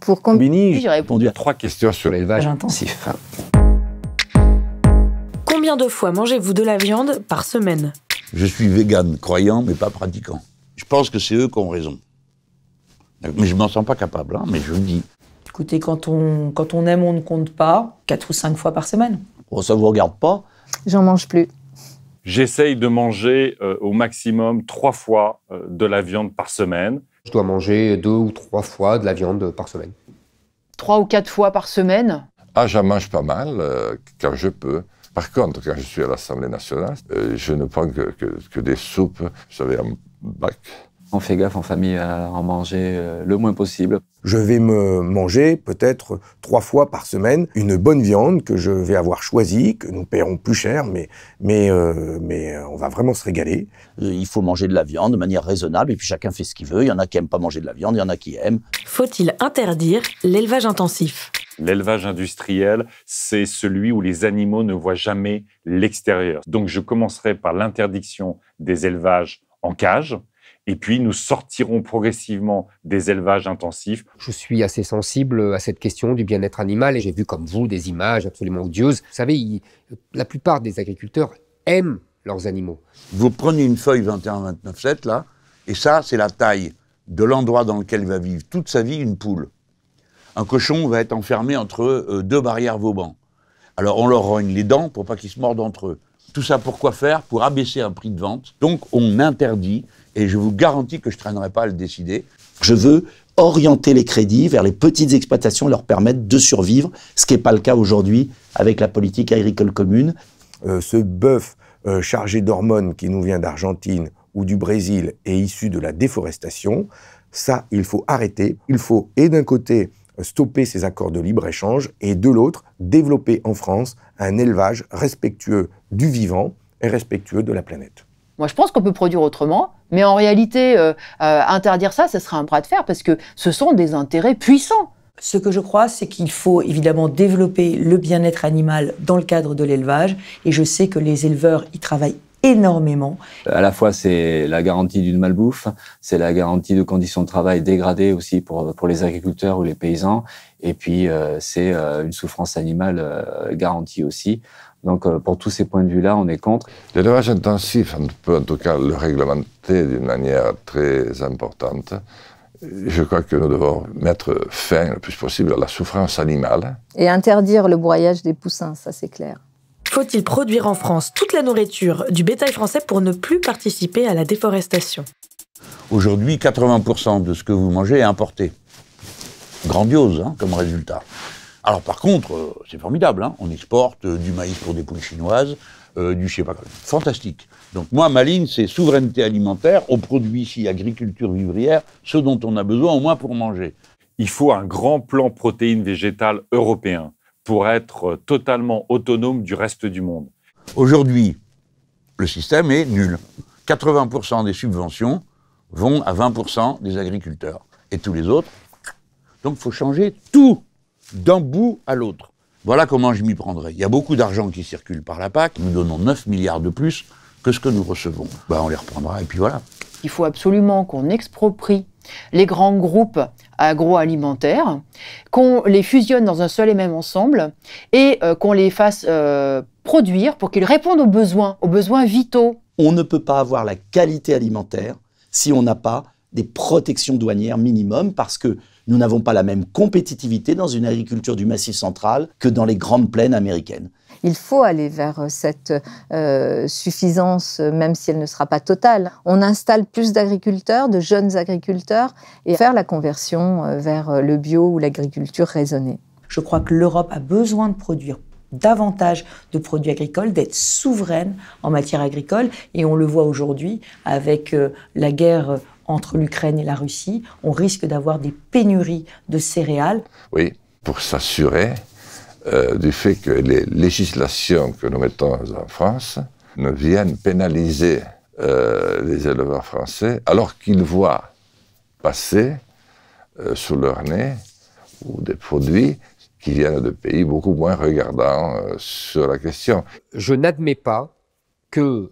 Pour combiner, j'ai répondu à trois questions sur l'élevage intensif. Combien de fois mangez-vous de la viande par semaine Je suis vegan croyant, mais pas pratiquant. Je pense que c'est eux qui ont raison. Mais je m'en sens pas capable, hein, mais je le dis. Écoutez, quand on, quand on aime, on ne compte pas, quatre ou cinq fois par semaine. Ça oh, ça vous regarde pas J'en mange plus. J'essaye de manger euh, au maximum trois fois euh, de la viande par semaine. Je dois manger deux ou trois fois de la viande par semaine. Trois ou quatre fois par semaine Ah, j'en mange pas mal car euh, quand je peux. Par contre, quand je suis à l'Assemblée nationale, euh, je ne prends que, des soupes, vous savez, un bac on fait gaffe en famille à en manger euh, le moins possible. Je vais me manger peut-être trois fois par semaine une bonne viande que je vais avoir choisie, que nous paierons plus cher, mais, mais, euh, mais euh, on va vraiment se régaler. Il faut manger de la viande de manière raisonnable, et puis chacun fait ce qu'il veut. Il y en a qui n'aiment pas manger de la viande, il y en a qui aiment. Faut-il interdire l'élevage intensif L'élevage industriel, c'est celui où les animaux ne voient jamais l'extérieur. Donc je commencerai par l'interdiction des élevages en cage, et puis, nous sortirons progressivement des élevages intensifs. Je suis assez sensible à cette question du bien-être animal et j'ai vu comme vous des images absolument odieuses. Vous savez, la plupart des agriculteurs aiment leurs animaux. Vous prenez une feuille 21-29-7, là, et ça, c'est la taille de l'endroit dans lequel va vivre toute sa vie une poule. Un cochon va être enfermé entre euh, deux barrières Vauban. Alors on leur rogne les dents pour pas qu'ils se mordent entre eux. Tout ça pour quoi faire Pour abaisser un prix de vente. Donc on interdit et je vous garantis que je ne traînerai pas à le décider. Je veux orienter les crédits vers les petites exploitations leur permettre de survivre, ce qui n'est pas le cas aujourd'hui avec la politique agricole commune. Euh, ce bœuf euh, chargé d'hormones qui nous vient d'Argentine ou du Brésil et issu de la déforestation, ça, il faut arrêter. Il faut, et d'un côté, stopper ces accords de libre-échange, et de l'autre, développer en France un élevage respectueux du vivant et respectueux de la planète. Moi, je pense qu'on peut produire autrement, mais en réalité, euh, euh, interdire ça, ce serait un bras de fer parce que ce sont des intérêts puissants. Ce que je crois, c'est qu'il faut évidemment développer le bien-être animal dans le cadre de l'élevage. Et je sais que les éleveurs y travaillent énormément. Euh, à la fois, c'est la garantie d'une malbouffe, c'est la garantie de conditions de travail dégradées aussi pour, pour les agriculteurs ou les paysans, et puis euh, c'est euh, une souffrance animale garantie aussi. Donc, pour tous ces points de vue-là, on est contre. L'élevage intensif, on peut en tout cas le réglementer d'une manière très importante. Je crois que nous devons mettre fin le plus possible à la souffrance animale. Et interdire le broyage des poussins, ça c'est clair. Faut-il produire en France toute la nourriture du bétail français pour ne plus participer à la déforestation Aujourd'hui, 80% de ce que vous mangez est importé. Grandiose hein, comme résultat. Alors par contre, euh, c'est formidable, hein. on exporte euh, du maïs pour des poules chinoises, euh, du je sais pas quoi. Fantastique. Donc moi, ma ligne, c'est souveraineté alimentaire, on produit ici agriculture vivrière, ce dont on a besoin au moins pour manger. Il faut un grand plan protéines végétales européen pour être totalement autonome du reste du monde. Aujourd'hui, le système est nul. 80% des subventions vont à 20% des agriculteurs et tous les autres. Donc il faut changer tout d'un bout à l'autre. Voilà comment je m'y prendrai. Il y a beaucoup d'argent qui circule par la PAC. Nous donnons 9 milliards de plus que ce que nous recevons. Bah, on les reprendra et puis voilà. Il faut absolument qu'on exproprie les grands groupes agroalimentaires, qu'on les fusionne dans un seul et même ensemble et euh, qu'on les fasse euh, produire pour qu'ils répondent aux besoins, aux besoins vitaux. On ne peut pas avoir la qualité alimentaire si on n'a pas des protections douanières minimum parce que nous n'avons pas la même compétitivité dans une agriculture du Massif central que dans les grandes plaines américaines. Il faut aller vers cette euh, suffisance, même si elle ne sera pas totale. On installe plus d'agriculteurs, de jeunes agriculteurs, et faire la conversion euh, vers le bio ou l'agriculture raisonnée. Je crois que l'Europe a besoin de produire davantage de produits agricoles, d'être souveraine en matière agricole. Et on le voit aujourd'hui avec euh, la guerre entre l'Ukraine et la Russie. On risque d'avoir des pénuries de céréales. Oui, pour s'assurer euh, du fait que les législations que nous mettons en France ne viennent pénaliser euh, les éleveurs français alors qu'ils voient passer euh, sous leur nez ou des produits qui viennent de pays beaucoup moins regardants sur la question. Je n'admets pas qu'on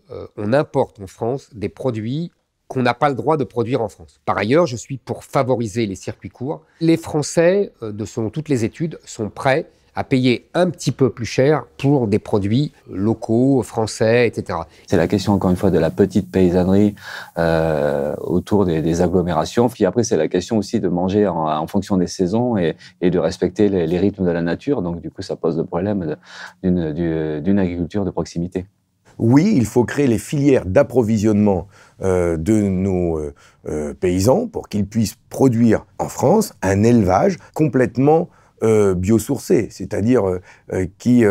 importe en France des produits qu'on n'a pas le droit de produire en France. Par ailleurs, je suis pour favoriser les circuits courts. Les Français, euh, de selon toutes les études, sont prêts à payer un petit peu plus cher pour des produits locaux, français, etc. C'est la question, encore une fois, de la petite paysannerie euh, autour des, agglomérations. Puis après, c'est la question aussi de manger en, fonction des saisons et, de respecter les, rythmes de la nature. Donc, du coup, ça pose le problème d'une agriculture de proximité oui, il faut créer les filières d'approvisionnement euh, de nos euh, euh, paysans pour qu'ils puissent produire en France un élevage complètement biosourcé, c'est-à-dire qui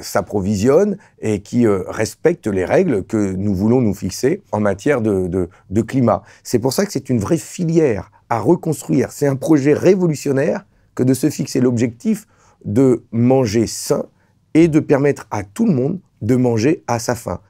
s'approvisionne et qui respecte les règles que nous voulons nous fixer en matière de, de climat. C'est pour ça que c'est une vraie filière à reconstruire. C'est un projet révolutionnaire que de se fixer l'objectif de manger sain et de permettre à tout le monde de manger à sa faim.